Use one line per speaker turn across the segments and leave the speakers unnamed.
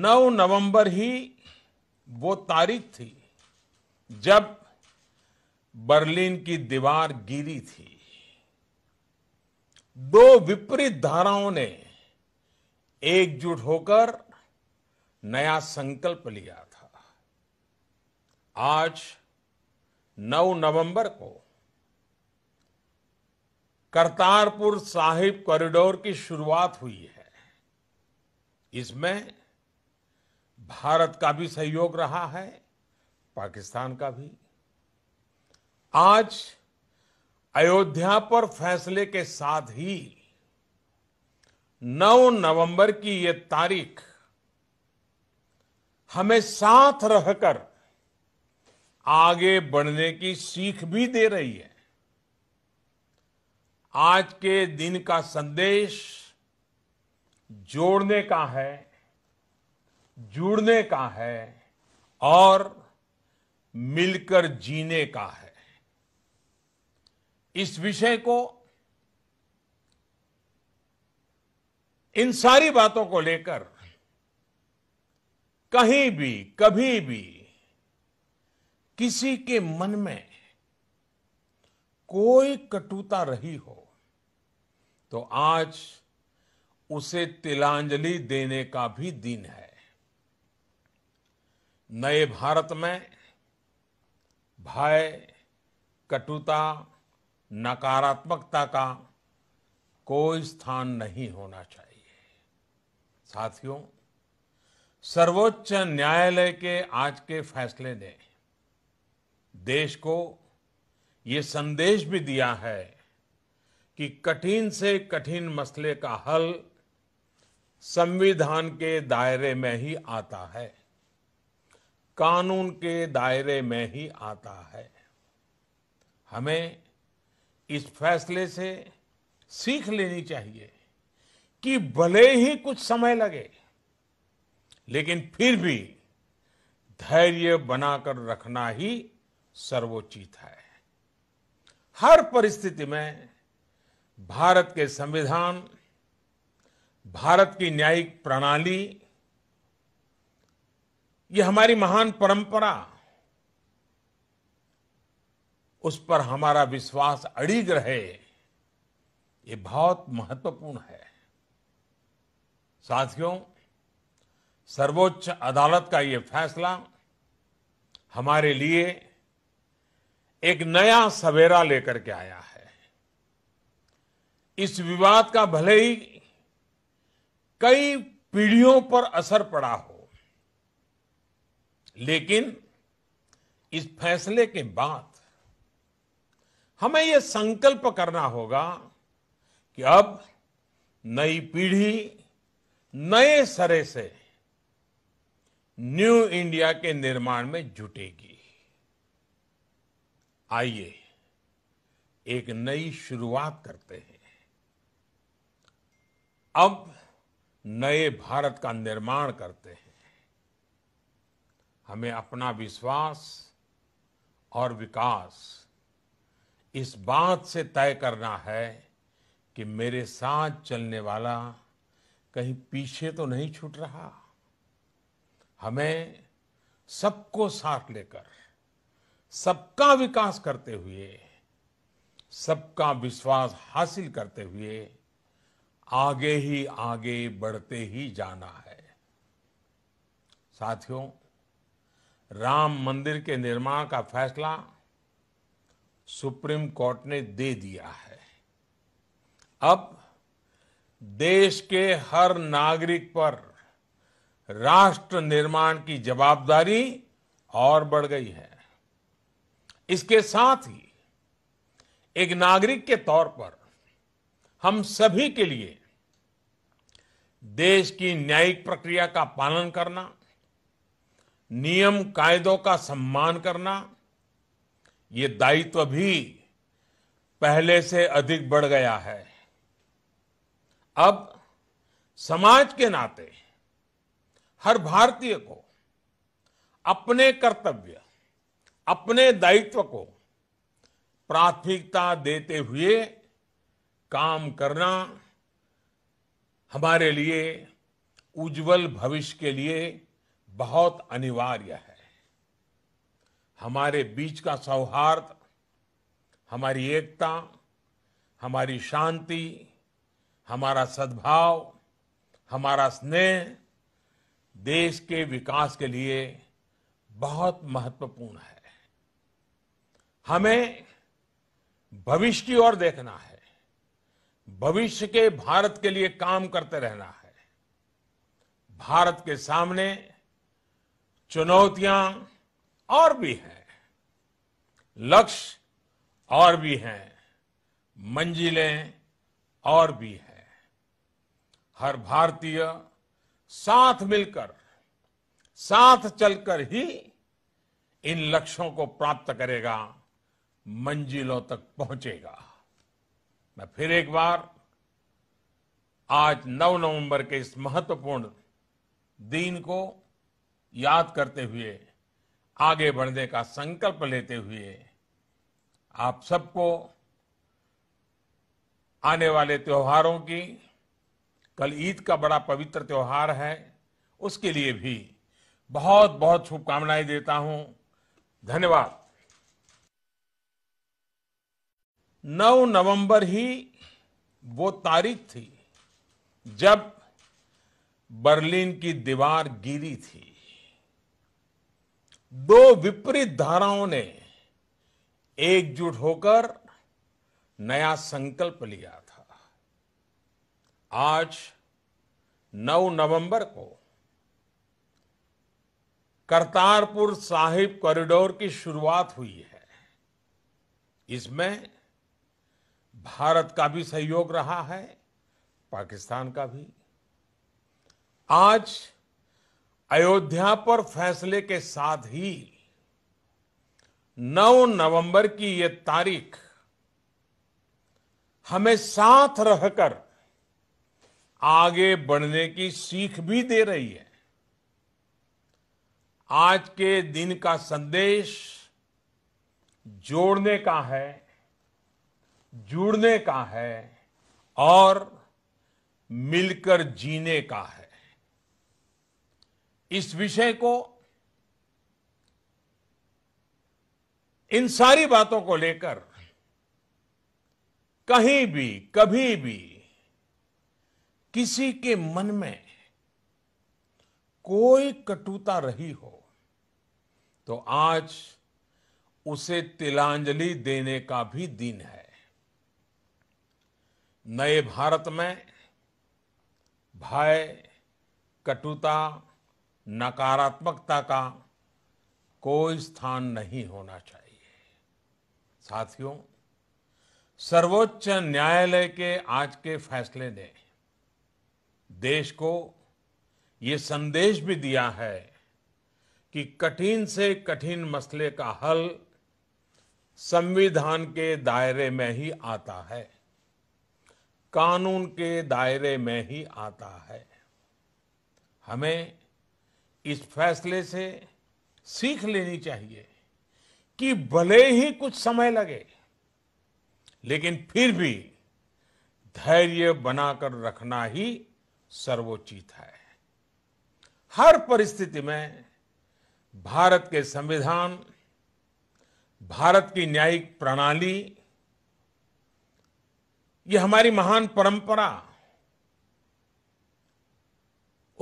9 नवंबर ही वो तारीख थी जब बर्लिन की दीवार गिरी थी दो विपरीत धाराओं ने एकजुट होकर नया संकल्प लिया था आज 9 नवंबर को करतारपुर साहिब कॉरिडोर की शुरुआत हुई है इसमें भारत का भी सहयोग रहा है पाकिस्तान का भी आज अयोध्या पर फैसले के साथ ही 9 नवंबर की ये तारीख हमें साथ रहकर आगे बढ़ने की सीख भी दे रही है आज के दिन का संदेश जोड़ने का है जुड़ने का है और मिलकर जीने का है इस विषय को इन सारी बातों को लेकर कहीं भी कभी भी किसी के मन में कोई कटुता रही हो तो आज उसे तिलांजलि देने का भी दिन है नए भारत में भय कटुता नकारात्मकता का कोई स्थान नहीं होना चाहिए साथियों सर्वोच्च न्यायालय के आज के फैसले ने देश को ये संदेश भी दिया है कि कठिन से कठिन मसले का हल संविधान के दायरे में ही आता है कानून के दायरे में ही आता है हमें इस फैसले से सीख लेनी चाहिए कि भले ही कुछ समय लगे लेकिन फिर भी धैर्य बनाकर रखना ही सर्वोचित है हर परिस्थिति में भारत के संविधान भारत की न्यायिक प्रणाली ये हमारी महान परंपरा उस पर हमारा विश्वास अड़िग रहे ये बहुत महत्वपूर्ण है साथियों सर्वोच्च अदालत का ये फैसला हमारे लिए एक नया सवेरा लेकर के आया है इस विवाद का भले ही कई पीढ़ियों पर असर पड़ा हो लेकिन इस फैसले के बाद हमें यह संकल्प करना होगा कि अब नई पीढ़ी नए सरे से न्यू इंडिया के निर्माण में जुटेगी आइए एक नई शुरुआत करते हैं अब नए भारत का निर्माण करते हैं हमें अपना विश्वास और विकास इस बात से तय करना है कि मेरे साथ चलने वाला कहीं पीछे तो नहीं छूट रहा हमें सबको साथ लेकर सबका विकास करते हुए सबका विश्वास हासिल करते हुए आगे ही आगे बढ़ते ही जाना है साथियों राम मंदिर के निर्माण का फैसला सुप्रीम कोर्ट ने दे दिया है अब देश के हर नागरिक पर राष्ट्र निर्माण की जवाबदारी और बढ़ गई है इसके साथ ही एक नागरिक के तौर पर हम सभी के लिए देश की न्यायिक प्रक्रिया का पालन करना नियम कायदों का सम्मान करना ये दायित्व भी पहले से अधिक बढ़ गया है अब समाज के नाते हर भारतीय को अपने कर्तव्य अपने दायित्व को प्राथमिकता देते हुए काम करना हमारे लिए उज्जवल भविष्य के लिए बहुत अनिवार्य है हमारे बीच का सौहार्द हमारी एकता हमारी शांति हमारा सद्भाव हमारा स्नेह देश के विकास के लिए बहुत महत्वपूर्ण है हमें भविष्य की ओर देखना है भविष्य के भारत के लिए काम करते रहना है भारत के सामने चुनौतियां और भी हैं लक्ष्य और भी हैं मंजिलें और भी हैं हर भारतीय साथ मिलकर साथ चलकर ही इन लक्ष्यों को प्राप्त करेगा मंजिलों तक पहुंचेगा मैं फिर एक बार आज 9 नवंबर के इस महत्वपूर्ण दिन को याद करते हुए आगे बढ़ने का संकल्प लेते हुए आप सबको आने वाले त्योहारों की कल ईद का बड़ा पवित्र त्योहार है उसके लिए भी बहुत बहुत शुभकामनाएं देता हूं धन्यवाद 9 नवंबर ही वो तारीख थी जब बर्लिन की दीवार गिरी थी दो विपरीत धाराओं ने एकजुट होकर नया संकल्प लिया था आज 9 नवंबर को करतारपुर साहिब कॉरिडोर की शुरुआत हुई है इसमें भारत का भी सहयोग रहा है पाकिस्तान का भी आज अयोध्या पर फैसले के साथ ही 9 नवंबर की ये तारीख हमें साथ रहकर आगे बढ़ने की सीख भी दे रही है आज के दिन का संदेश जोड़ने का है जुड़ने का है और मिलकर जीने का है इस विषय को इन सारी बातों को लेकर कहीं भी कभी भी किसी के मन में कोई कटुता रही हो तो आज उसे तिलांजलि देने का भी दिन है नए भारत में भय कटुता नकारात्मकता का कोई स्थान नहीं होना चाहिए साथियों सर्वोच्च न्यायालय के आज के फैसले ने देश को ये संदेश भी दिया है कि कठिन से कठिन मसले का हल संविधान के दायरे में ही आता है कानून के दायरे में ही आता है हमें इस फैसले से सीख लेनी चाहिए कि भले ही कुछ समय लगे लेकिन फिर भी धैर्य बनाकर रखना ही सर्वोचित है हर परिस्थिति में भारत के संविधान भारत की न्यायिक प्रणाली ये हमारी महान परंपरा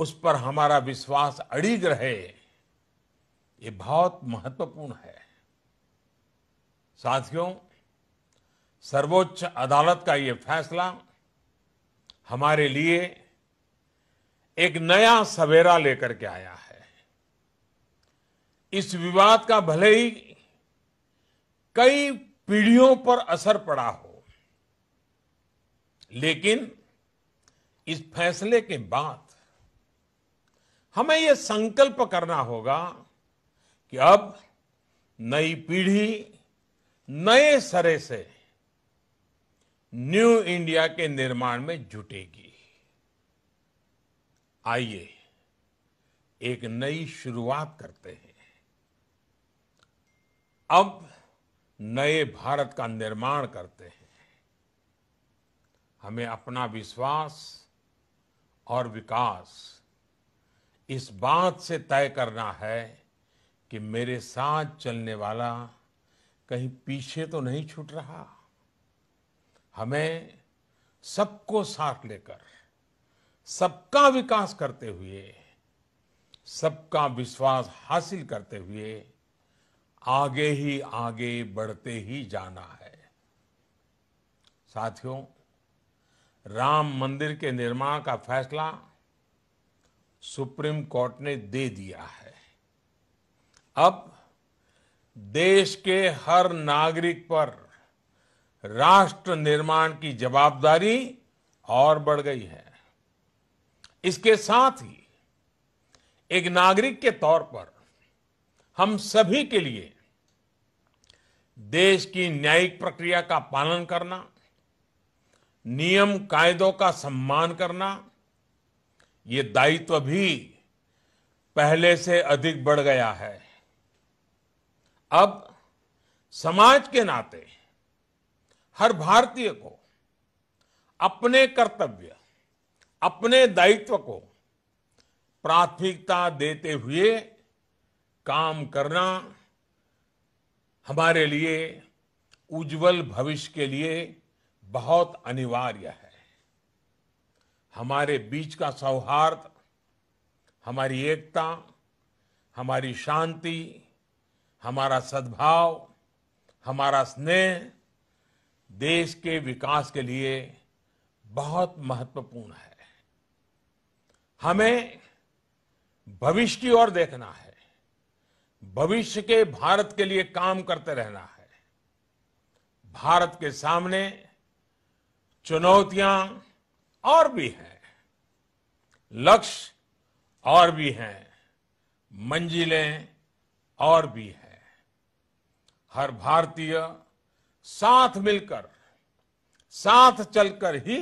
उस पर हमारा विश्वास अड़िग रहे ये बहुत महत्वपूर्ण है साथियों सर्वोच्च अदालत का ये फैसला हमारे लिए एक नया सवेरा लेकर के आया है इस विवाद का भले ही कई पीढ़ियों पर असर पड़ा हो लेकिन इस फैसले के बाद हमें यह संकल्प करना होगा कि अब नई पीढ़ी नए सरे से न्यू इंडिया के निर्माण में जुटेगी आइए एक नई शुरुआत करते हैं अब नए भारत का निर्माण करते हैं हमें अपना विश्वास और विकास इस बात से तय करना है कि मेरे साथ चलने वाला कहीं पीछे तो नहीं छूट रहा हमें सबको साथ लेकर सबका विकास करते हुए सबका विश्वास हासिल करते हुए आगे ही आगे बढ़ते ही जाना है साथियों राम मंदिर के निर्माण का फैसला सुप्रीम कोर्ट ने दे दिया है अब देश के हर नागरिक पर राष्ट्र निर्माण की जवाबदारी और बढ़ गई है इसके साथ ही एक नागरिक के तौर पर हम सभी के लिए देश की न्यायिक प्रक्रिया का पालन करना नियम कायदों का सम्मान करना ये दायित्व भी पहले से अधिक बढ़ गया है अब समाज के नाते हर भारतीय को अपने कर्तव्य अपने दायित्व को प्राथमिकता देते हुए काम करना हमारे लिए उज्जवल भविष्य के लिए बहुत अनिवार्य है हमारे बीच का सौहार्द हमारी एकता हमारी शांति हमारा सद्भाव हमारा स्नेह देश के विकास के लिए बहुत महत्वपूर्ण है हमें भविष्य की ओर देखना है भविष्य के भारत के लिए काम करते रहना है भारत के सामने चुनौतियां और भी हैं लक्ष्य और भी हैं मंजिलें और भी हैं हर भारतीय साथ मिलकर साथ चलकर ही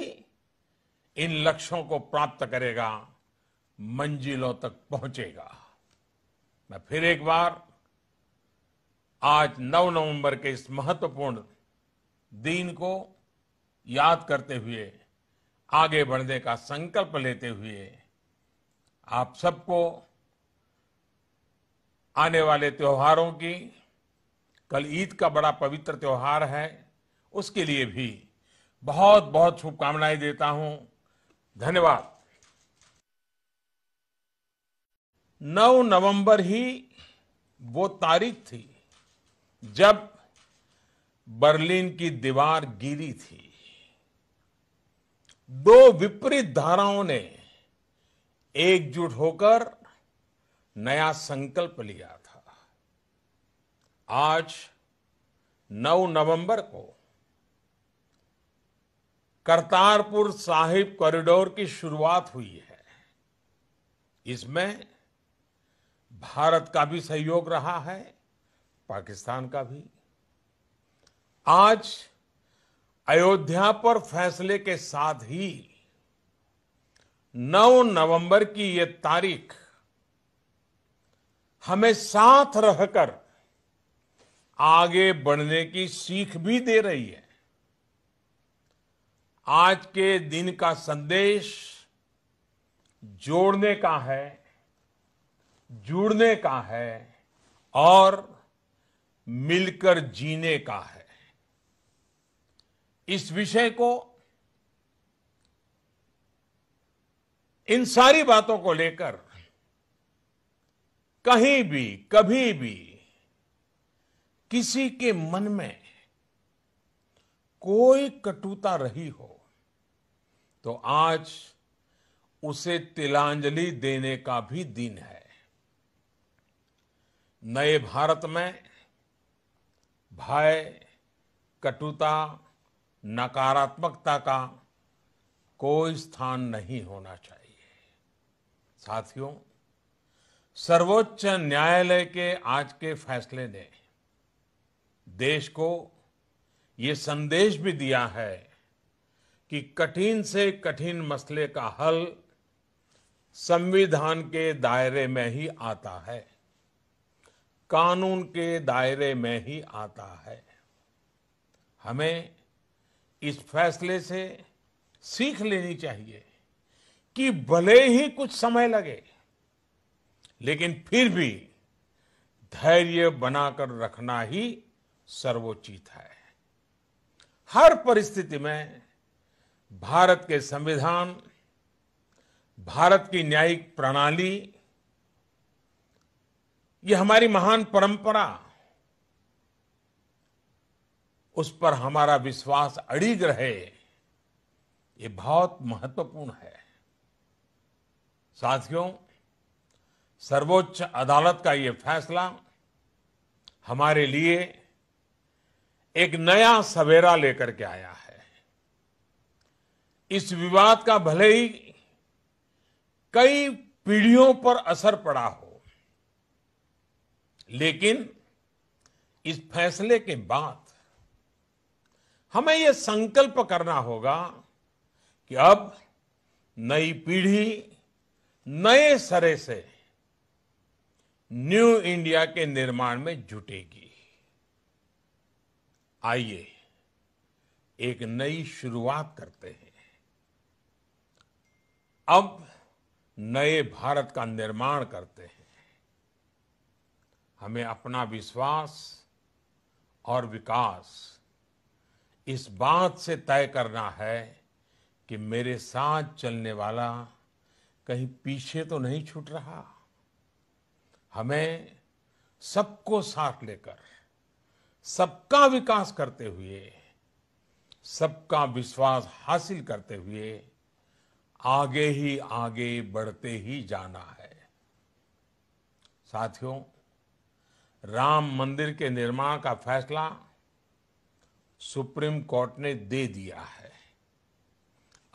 इन लक्ष्यों को प्राप्त करेगा मंजिलों तक पहुंचेगा मैं फिर एक बार आज 9 नवंबर के इस महत्वपूर्ण दिन को याद करते हुए आगे बढ़ने का संकल्प लेते हुए आप सबको आने वाले त्योहारों की कल ईद का बड़ा पवित्र त्योहार है उसके लिए भी बहुत बहुत शुभकामनाएं देता हूं धन्यवाद नौ नवंबर ही वो तारीख थी जब बर्लिन की दीवार गिरी थी दो विपरीत धाराओं ने एकजुट होकर नया संकल्प लिया था आज 9 नवंबर को करतारपुर साहिब कॉरिडोर की शुरुआत हुई है इसमें भारत का भी सहयोग रहा है पाकिस्तान का भी आज अयोध्या पर फैसले के साथ ही 9 नवंबर की ये तारीख हमें साथ रहकर आगे बढ़ने की सीख भी दे रही है आज के दिन का संदेश जोड़ने का है जुड़ने का है और मिलकर जीने का है इस विषय को इन सारी बातों को लेकर कहीं भी कभी भी किसी के मन में कोई कटुता रही हो तो आज उसे तिलांजलि देने का भी दिन है नए भारत में भय कटुता नकारात्मकता का कोई स्थान नहीं होना चाहिए साथियों सर्वोच्च न्यायालय के आज के फैसले ने देश को ये संदेश भी दिया है कि कठिन से कठिन मसले का हल संविधान के दायरे में ही आता है कानून के दायरे में ही आता है हमें इस फैसले से सीख लेनी चाहिए कि भले ही कुछ समय लगे लेकिन फिर भी धैर्य बनाकर रखना ही सर्वोचित है हर परिस्थिति में भारत के संविधान भारत की न्यायिक प्रणाली ये हमारी महान परंपरा उस पर हमारा विश्वास अड़िग रहे ये बहुत महत्वपूर्ण है साथियों सर्वोच्च अदालत का ये फैसला हमारे लिए एक नया सवेरा लेकर के आया है इस विवाद का भले ही कई पीढ़ियों पर असर पड़ा हो लेकिन इस फैसले के बाद हमें यह संकल्प करना होगा कि अब नई पीढ़ी नए सरे से न्यू इंडिया के निर्माण में जुटेगी आइए एक नई शुरुआत करते हैं अब नए भारत का निर्माण करते हैं हमें अपना विश्वास और विकास इस बात से तय करना है कि मेरे साथ चलने वाला कहीं पीछे तो नहीं छूट रहा हमें सबको साथ लेकर सबका विकास करते हुए सबका विश्वास हासिल करते हुए आगे ही आगे बढ़ते ही जाना है साथियों राम मंदिर के निर्माण का फैसला सुप्रीम कोर्ट ने दे दिया है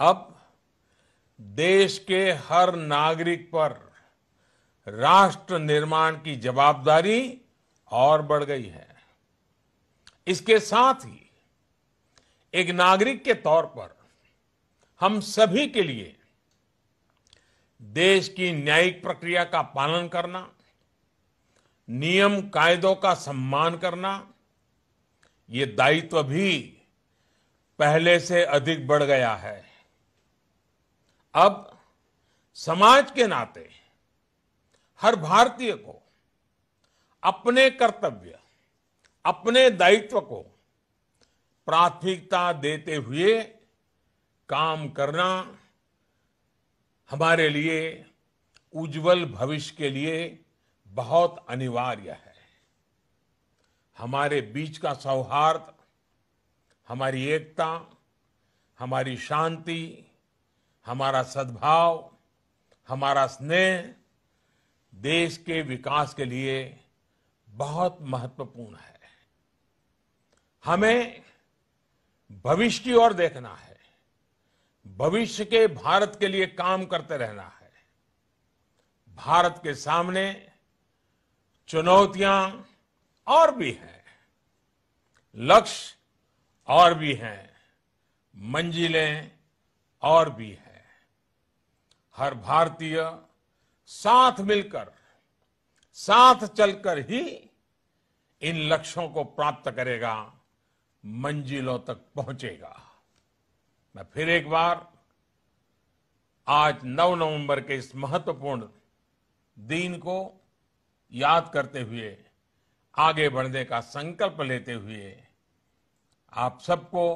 अब देश के हर नागरिक पर राष्ट्र निर्माण की जवाबदारी और बढ़ गई है इसके साथ ही एक नागरिक के तौर पर हम सभी के लिए देश की न्यायिक प्रक्रिया का पालन करना नियम कायदों का सम्मान करना ये दायित्व भी पहले से अधिक बढ़ गया है अब समाज के नाते हर भारतीय को अपने कर्तव्य अपने दायित्व को प्राथमिकता देते हुए काम करना हमारे लिए उज्जवल भविष्य के लिए बहुत अनिवार्य है हमारे बीच का सौहार्द हमारी एकता हमारी शांति हमारा सद्भाव हमारा स्नेह देश के विकास के लिए बहुत महत्वपूर्ण है हमें भविष्य की ओर देखना है भविष्य के भारत के लिए काम करते रहना है भारत के सामने चुनौतियां और भी हैं लक्ष्य और भी हैं मंजिलें और भी हैं हर भारतीय साथ मिलकर साथ चलकर ही इन लक्ष्यों को प्राप्त करेगा मंजिलों तक पहुंचेगा मैं फिर एक बार आज 9 नवंबर के इस महत्वपूर्ण दिन को याद करते हुए आगे बढ़ने का संकल्प लेते हुए आप सबको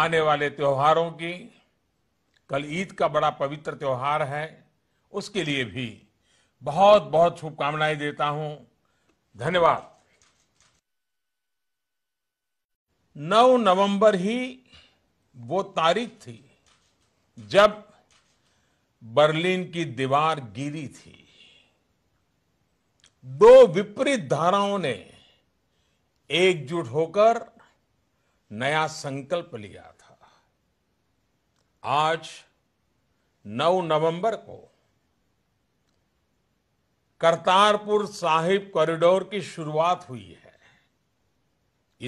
आने वाले त्योहारों की कल ईद का बड़ा पवित्र त्योहार है उसके लिए भी बहुत बहुत शुभकामनाएं देता हूं धन्यवाद नौ नवंबर ही वो तारीख थी जब बर्लिन की दीवार गिरी थी दो विपरीत धाराओं ने एकजुट होकर नया संकल्प लिया था आज 9 नवंबर को करतारपुर साहिब कॉरिडोर की शुरुआत हुई है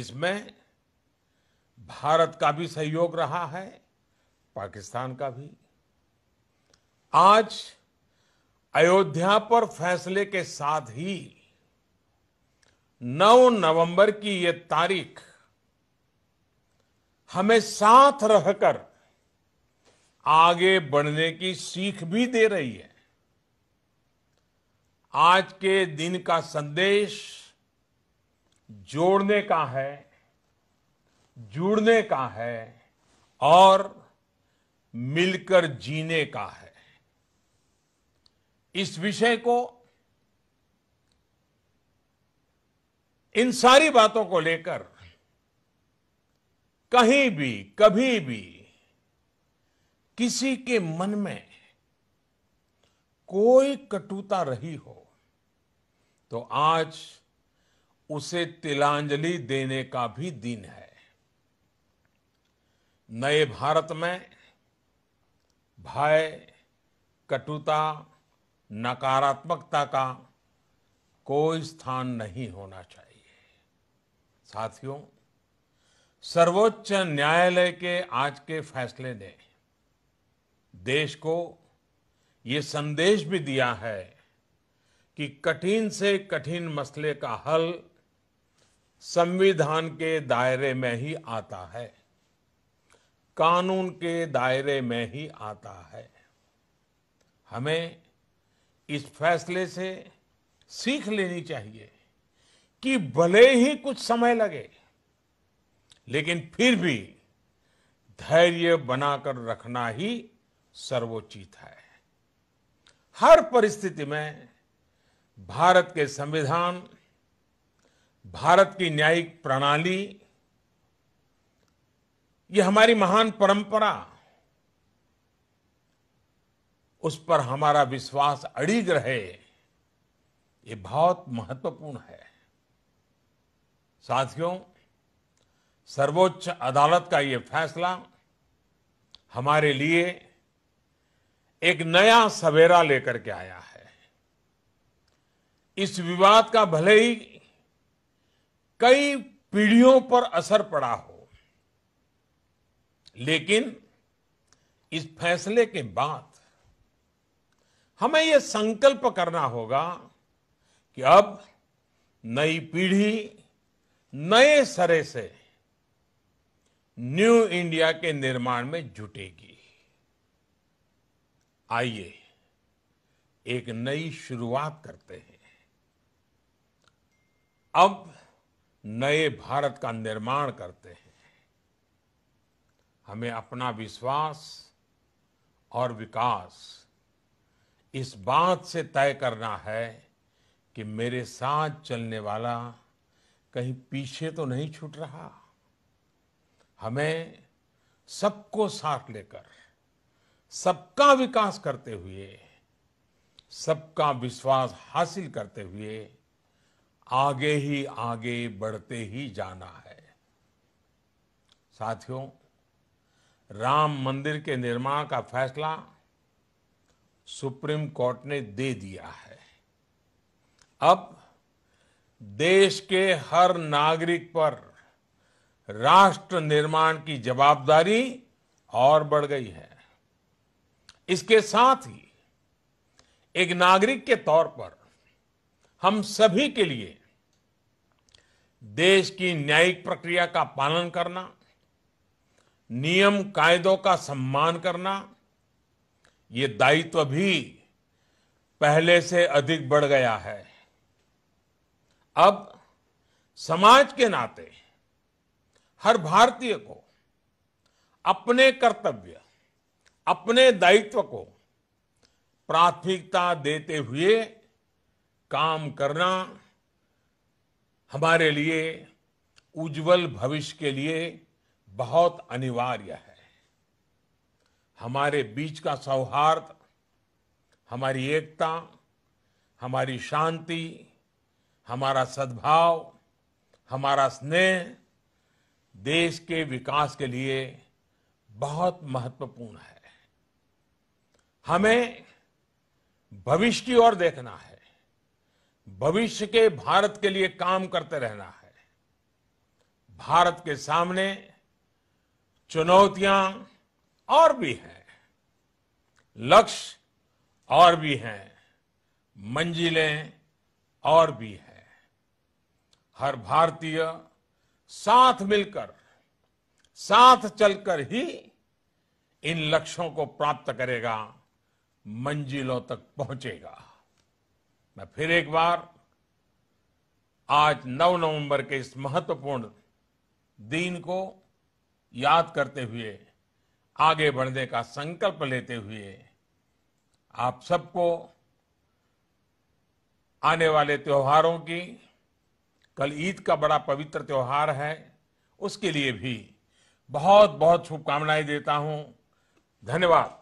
इसमें भारत का भी सहयोग रहा है पाकिस्तान का भी आज अयोध्या पर फैसले के साथ ही 9 नवंबर की ये तारीख हमें साथ रहकर आगे बढ़ने की सीख भी दे रही है आज के दिन का संदेश जोड़ने का है जुड़ने का है और मिलकर जीने का है इस विषय को इन सारी बातों को लेकर कहीं भी कभी भी किसी के मन में कोई कटुता रही हो तो आज उसे तिलांजलि देने का भी दिन है नए भारत में भय कटुता नकारात्मकता का कोई स्थान नहीं होना चाहिए साथियों सर्वोच्च न्यायालय के आज के फैसले ने देश को ये संदेश भी दिया है कि कठिन से कठिन मसले का हल संविधान के दायरे में ही आता है कानून के दायरे में ही आता है हमें इस फैसले से सीख लेनी चाहिए कि भले ही कुछ समय लगे लेकिन फिर भी धैर्य बनाकर रखना ही सर्वोचित है हर परिस्थिति में भारत के संविधान भारत की न्यायिक प्रणाली ये हमारी महान परंपरा उस पर हमारा विश्वास अड़िग रहे ये बहुत महत्वपूर्ण है साथियों सर्वोच्च अदालत का ये फैसला हमारे लिए एक नया सवेरा लेकर के आया है इस विवाद का भले ही कई पीढ़ियों पर असर पड़ा हो लेकिन इस फैसले के बाद हमें यह संकल्प करना होगा कि अब नई पीढ़ी नए सरे से न्यू इंडिया के निर्माण में जुटेगी आइए एक नई शुरुआत करते हैं अब नए भारत का निर्माण करते हैं हमें अपना विश्वास और विकास इस बात से तय करना है कि मेरे साथ चलने वाला कहीं पीछे तो नहीं छूट रहा हमें सबको साथ लेकर सबका विकास करते हुए सबका विश्वास हासिल करते हुए आगे ही आगे बढ़ते ही जाना है साथियों राम मंदिर के निर्माण का फैसला सुप्रीम कोर्ट ने दे दिया है अब देश के हर नागरिक पर राष्ट्र निर्माण की जवाबदारी और बढ़ गई है इसके साथ ही एक नागरिक के तौर पर हम सभी के लिए देश की न्यायिक प्रक्रिया का पालन करना नियम कायदों का सम्मान करना ये दायित्व भी पहले से अधिक बढ़ गया है अब समाज के नाते हर भारतीय को अपने कर्तव्य अपने दायित्व को प्राथमिकता देते हुए काम करना हमारे लिए उज्जवल भविष्य के लिए बहुत अनिवार्य है हमारे बीच का सौहार्द हमारी एकता हमारी शांति हमारा सद्भाव हमारा स्नेह देश के विकास के लिए बहुत महत्वपूर्ण है हमें भविष्य की ओर देखना है भविष्य के भारत के लिए काम करते रहना है भारत के सामने चुनौतियां और भी हैं लक्ष्य और भी हैं मंजिलें और भी हैं हर भारतीय साथ मिलकर साथ चलकर ही इन लक्ष्यों को प्राप्त करेगा मंजिलों तक पहुंचेगा मैं फिर एक बार आज 9 नवंबर के इस महत्वपूर्ण दिन को याद करते हुए आगे बढ़ने का संकल्प लेते हुए आप सबको आने वाले त्योहारों की कल ईद का बड़ा पवित्र त्योहार है उसके लिए भी बहुत बहुत शुभकामनाएं देता हूं धन्यवाद